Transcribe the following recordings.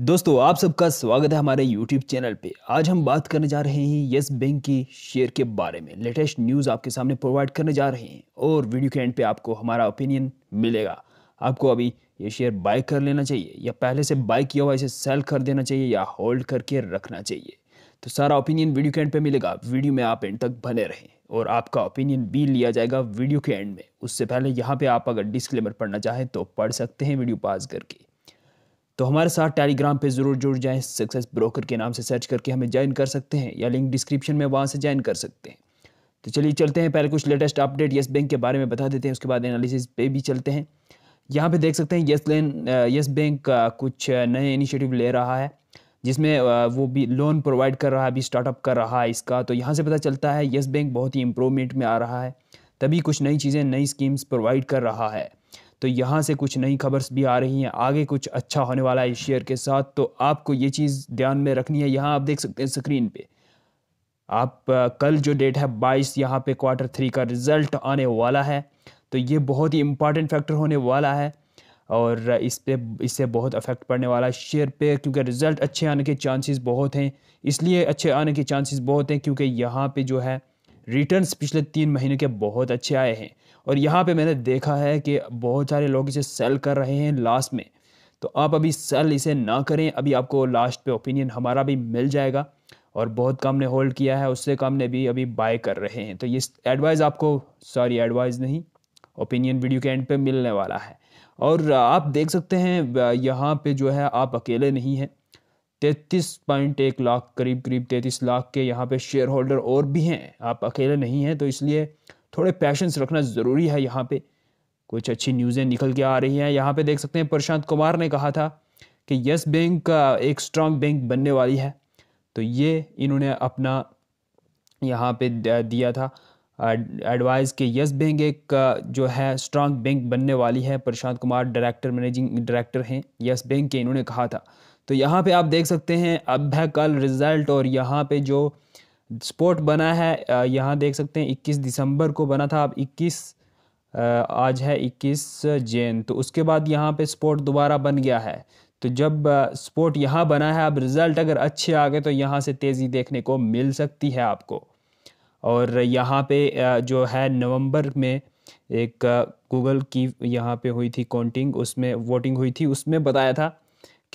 दोस्तों आप सबका स्वागत है हमारे YouTube चैनल पे आज हम बात करने जा रहे हैं यस बैंक की शेयर के बारे में लेटेस्ट न्यूज़ आपके सामने प्रोवाइड करने जा रहे हैं और वीडियो के एंड पे आपको हमारा ओपिनियन मिलेगा आपको अभी ये शेयर बाय कर लेना चाहिए या पहले से बाय किया हुआ इसे सेल कर देना चाहिए या होल्ड करके रखना चाहिए तो सारा ओपिनियन वीडियो के एंड पे मिलेगा वीडियो में आप एंड तक बने रहें और आपका ओपिनियन भी लिया जाएगा वीडियो के एंड में उससे पहले यहाँ पे आप अगर डिस्क्लेमर पढ़ना चाहें तो पढ़ सकते हैं वीडियो पास करके तो हमारे साथ टेलीग्राम पे ज़रूर जुड़ जाएं सक्सेस ब्रोकर के नाम से सर्च करके हमें ज्वाइन कर सकते हैं या लिंक डिस्क्रिप्शन में वहाँ से ज्वाइन कर सकते हैं तो चलिए चलते हैं पहले कुछ लेटेस्ट अपडेट येस बैंक के बारे में बता देते हैं उसके बाद एनालिसिस पे भी चलते हैं यहाँ पे देख सकते हैं येस लेन येस बैंक कुछ नए इनिशिएटिव ले रहा है जिसमें वो भी लोन प्रोवाइड कर रहा है अभी स्टार्टअप कर रहा है इसका तो यहाँ से पता चलता है येस बैंक बहुत ही इम्प्रूवमेंट में आ रहा है तभी कुछ नई चीज़ें नई स्कीम्स प्रोवाइड कर रहा है तो यहाँ से कुछ नई खबर्स भी आ रही हैं आगे कुछ अच्छा होने वाला है इस शेयर के साथ तो आपको ये चीज़ ध्यान में रखनी है यहाँ आप देख सकते हैं स्क्रीन पे आप कल जो डेट है बाईस यहाँ पे क्वार्टर थ्री का रिज़ल्ट आने वाला है तो ये बहुत ही इम्पॉर्टेंट फैक्टर होने वाला है और इस पर इससे बहुत अफेक्ट पड़ने वाला है शेयर पे क्योंकि रिज़ल्ट अच्छे आने के चांसेस बहुत हैं इसलिए अच्छे आने के चांसेस बहुत हैं क्योंकि यहाँ पे जो है रिटर्न्स पिछले तीन महीने के बहुत अच्छे आए हैं और यहाँ पे मैंने देखा है कि बहुत सारे लोग इसे सेल कर रहे हैं लास्ट में तो आप अभी सेल इसे ना करें अभी आपको लास्ट पे ओपिनियन हमारा भी मिल जाएगा और बहुत कम ने होल्ड किया है उससे कम ने भी अभी बाय कर रहे हैं तो ये एडवाइस आपको सॉरी एडवाइस नहीं ओपिनियन वीडियो के एंड पे मिलने वाला है और आप देख सकते हैं यहाँ पे जो है आप अकेले नहीं हैं तैतीस पॉइंट एक लाख करीब करीब तैतीस लाख के यहाँ पे शेयर होल्डर और भी हैं आप अकेले नहीं हैं तो इसलिए थोड़े पैशंस रखना ज़रूरी है यहाँ पे कुछ अच्छी न्यूज़ें निकल के आ रही हैं यहाँ पे देख सकते हैं प्रशांत कुमार ने कहा था कि यस बैंक का एक स्ट्रांग बैंक बनने वाली है तो ये इन्होंने अपना यहाँ पे दिया था एडवाइस कि यस बैंक एक जो है स्ट्रांग बैंक बनने वाली है Prashant Kumar director managing director हैं यस बैंक के इन्होंने कहा था तो यहाँ पे आप देख सकते हैं अब है कल रिज़ल्ट और यहाँ पे जो स्पोर्ट बना है यहाँ देख सकते हैं 21 दिसंबर को बना था अब 21 आज है 21 जैन तो उसके बाद यहाँ पे स्पोर्ट दोबारा बन गया है तो जब स्पोर्ट यहाँ बना है अब रिज़ल्ट अगर अच्छे आ गए तो यहाँ से तेज़ी देखने को मिल सकती है आपको और यहाँ पे जो है नवंबर में एक गूगल की यहाँ पे हुई थी काउंटिंग उसमें वोटिंग हुई थी उसमें बताया था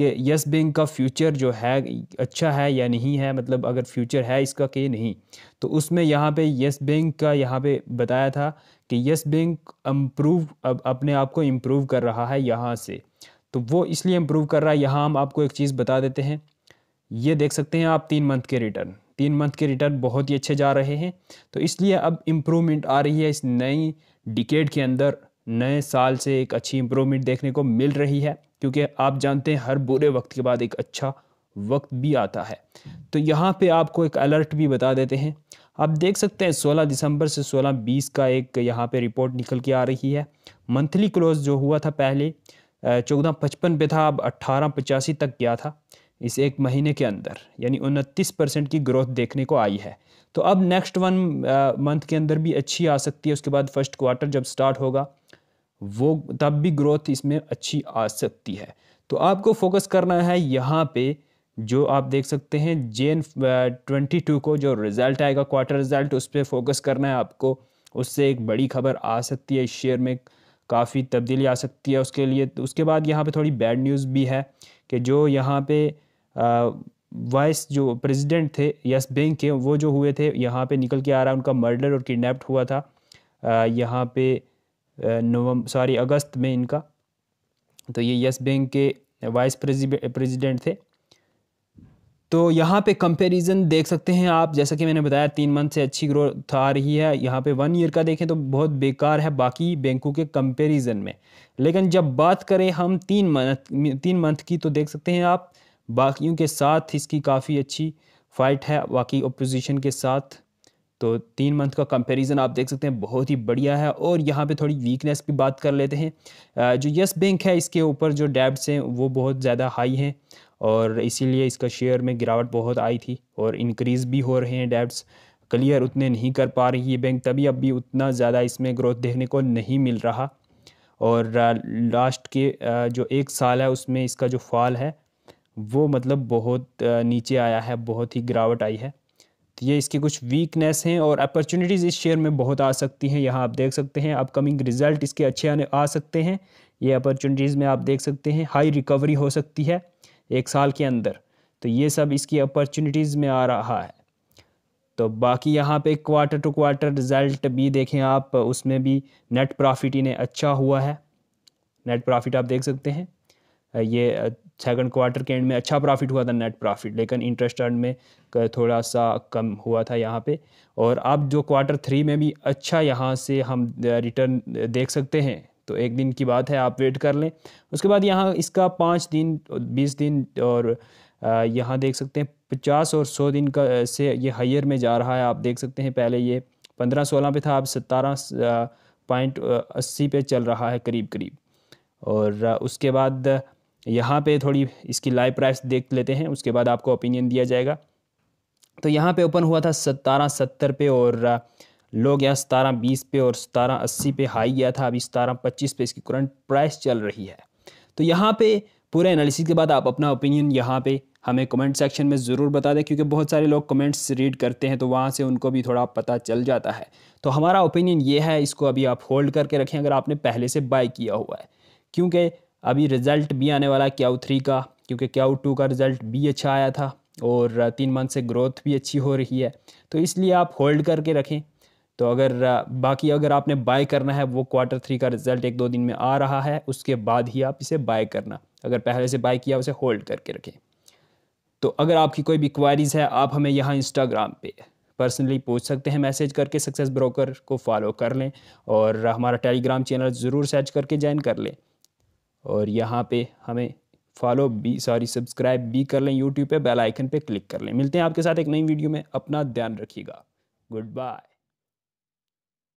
कि यस बैंक का फ्यूचर जो है अच्छा है या नहीं है मतलब अगर फ्यूचर है इसका कि नहीं तो उसमें यहाँ पे यस बैंक का यहाँ पे बताया था कि यस बैंक इम्प्रूव अब अपने आप को इम्प्रूव कर रहा है यहाँ से तो वो इसलिए इम्प्रूव कर रहा है यहाँ हम आपको एक चीज़ बता देते हैं ये देख सकते हैं आप तीन मंथ के रिटर्न तीन मंथ के रिटर्न बहुत ही अच्छे जा रहे हैं तो इसलिए अब इम्प्रूवमेंट आ रही है इस नई डिकेड के अंदर नए साल से एक अच्छी इम्प्रूवमेंट देखने को मिल रही है क्योंकि आप जानते हैं हर बुरे वक्त के बाद एक अच्छा वक्त भी आता है तो यहाँ पे आपको एक अलर्ट भी बता देते हैं आप देख सकते हैं 16 दिसंबर से 16 बीस का एक यहाँ पे रिपोर्ट निकल के आ रही है मंथली क्लोज जो हुआ था पहले चौदह पचपन पे था अब अट्ठारह पचासी तक गया था इस एक महीने के अंदर यानी उनतीस परसेंट की ग्रोथ देखने को आई है तो अब नेक्स्ट वन मंथ के अंदर भी अच्छी आ सकती है उसके बाद फर्स्ट क्वार्टर जब स्टार्ट होगा वो तब भी ग्रोथ इसमें अच्छी आ सकती है तो आपको फोकस करना है यहाँ पे जो आप देख सकते हैं जेन ट्वेंटी टू को जो रिज़ल्ट आएगा क्वार्टर रिज़ल्ट उस पर फोकस करना है आपको उससे एक बड़ी खबर आ सकती है शेयर में काफ़ी तब्दीली आ सकती है उसके लिए तो उसके बाद यहाँ पे थोड़ी बैड न्यूज़ भी है कि जो यहाँ पे वाइस uh, जो प्रेसिडेंट थे यस बैंक के वो जो हुए थे यहाँ पे निकल के आ रहा है उनका मर्डर और किडनेप्ड हुआ था uh, यहाँ पे नवम सॉरी अगस्त में इनका तो ये यस बैंक के वाइस प्रेसिडेंट थे तो यहाँ पे कंपैरिजन देख सकते हैं आप जैसा कि मैंने बताया तीन मंथ से अच्छी ग्रोथ आ रही है यहाँ पे वन ईयर का देखें तो बहुत बेकार है बाकी बैंकों के कंपैरिजन में लेकिन जब बात करें हम तीन मंथ तीन मंथ की तो देख सकते हैं आप बाकियों के साथ इसकी काफ़ी अच्छी फाइट है बाकी अपोजिशन के साथ तो तीन मंथ का कंपैरिजन आप देख सकते हैं बहुत ही बढ़िया है और यहाँ पे थोड़ी वीकनेस की बात कर लेते हैं जो यस बैंक है इसके ऊपर जो डेब्स हैं वो बहुत ज़्यादा हाई हैं और इसीलिए इसका शेयर में गिरावट बहुत आई थी और इनक्रीज़ भी हो रहे हैं डेब्स क्लियर उतने नहीं कर पा रही ये बैंक तभी अब भी उतना ज़्यादा इसमें ग्रोथ देखने को नहीं मिल रहा और लास्ट के जो एक साल है उसमें इसका जो फॉल है वो मतलब बहुत नीचे आया है बहुत ही गिरावट आई है तो ये इसकी कुछ वीकनेस हैं और अपॉर्चुनिटीज़ इस शेयर में बहुत आ सकती हैं यहाँ आप देख सकते हैं अपकमिंग रिजल्ट इसके अच्छे आने आ सकते हैं ये अपॉर्चुनिटीज़ में आप देख सकते हैं हाई रिकवरी हो सकती है एक साल के अंदर तो ये सब इसकी अपॉर्चुनिटीज़ में आ रहा है तो बाकी यहाँ पे क्वार्टर टू क्वार्टर रिज़ल्ट भी देखें आप उसमें भी नेट प्रॉफिट इन्हें अच्छा हुआ है नेट प्रॉफिट आप देख सकते हैं ये सेकंड क्वार्टर के एंड में अच्छा प्रॉफिट हुआ था नेट प्रॉफिट लेकिन इंटरेस्ट अर्न में थोड़ा सा कम हुआ था यहाँ पे और अब जो क्वार्टर थ्री में भी अच्छा यहाँ से हम रिटर्न देख सकते हैं तो एक दिन की बात है आप वेट कर लें उसके बाद यहाँ इसका पाँच दिन बीस दिन और यहाँ देख सकते हैं पचास और सौ दिन का से ये हायर में जा रहा है आप देख सकते हैं पहले ये पंद्रह सोलह पे था अब सतारह पॉइंट अस्सी पे चल रहा है करीब करीब और उसके बाद यहाँ पे थोड़ी इसकी लाइव प्राइस देख लेते हैं उसके बाद आपको ओपिनियन दिया जाएगा तो यहाँ पे ओपन हुआ था सतारह सत्तर पे और लो गया सतारह बीस पे और सतारह अस्सी पे हाई गया था अभी सतारह पच्चीस पे इसकी करंट प्राइस चल रही है तो यहाँ पे पूरे एनालिसिस के बाद आप अपना ओपिनियन यहाँ पे हमें कमेंट सेक्शन में ज़रूर बता दें क्योंकि बहुत सारे लोग कमेंट्स रीड करते हैं तो वहाँ से उनको भी थोड़ा पता चल जाता है तो हमारा ओपिनियन ये है इसको अभी आप होल्ड करके रखें अगर आपने पहले से बाय किया हुआ है क्योंकि अभी रिज़ल्ट भी आने वाला है क्या थ्री का क्योंकि क्या टू का रिज़ल्ट भी अच्छा आया था और तीन मंथ से ग्रोथ भी अच्छी हो रही है तो इसलिए आप होल्ड करके रखें तो अगर बाकी अगर आपने बाय करना है वो क्वार्टर थ्री का रिज़ल्ट एक दो दिन में आ रहा है उसके बाद ही आप इसे बाय करना अगर पहले से बाय किया उसे होल्ड करके रखें तो अगर आपकी कोई भी क्वारीज़ है आप हमें यहाँ इंस्टाग्राम पे पर्सनली पूछ सकते हैं मैसेज करके सक्सेस ब्रोकर को फॉलो कर लें और हमारा टेलीग्राम चैनल ज़रूर सर्च करके ज्वाइन कर लें और यहाँ पे हमें फॉलो भी सॉरी सब्सक्राइब भी कर लें यूट्यूब पे बेल आइकन पे क्लिक कर लें मिलते हैं आपके साथ एक नई वीडियो में अपना ध्यान रखिएगा गुड बाय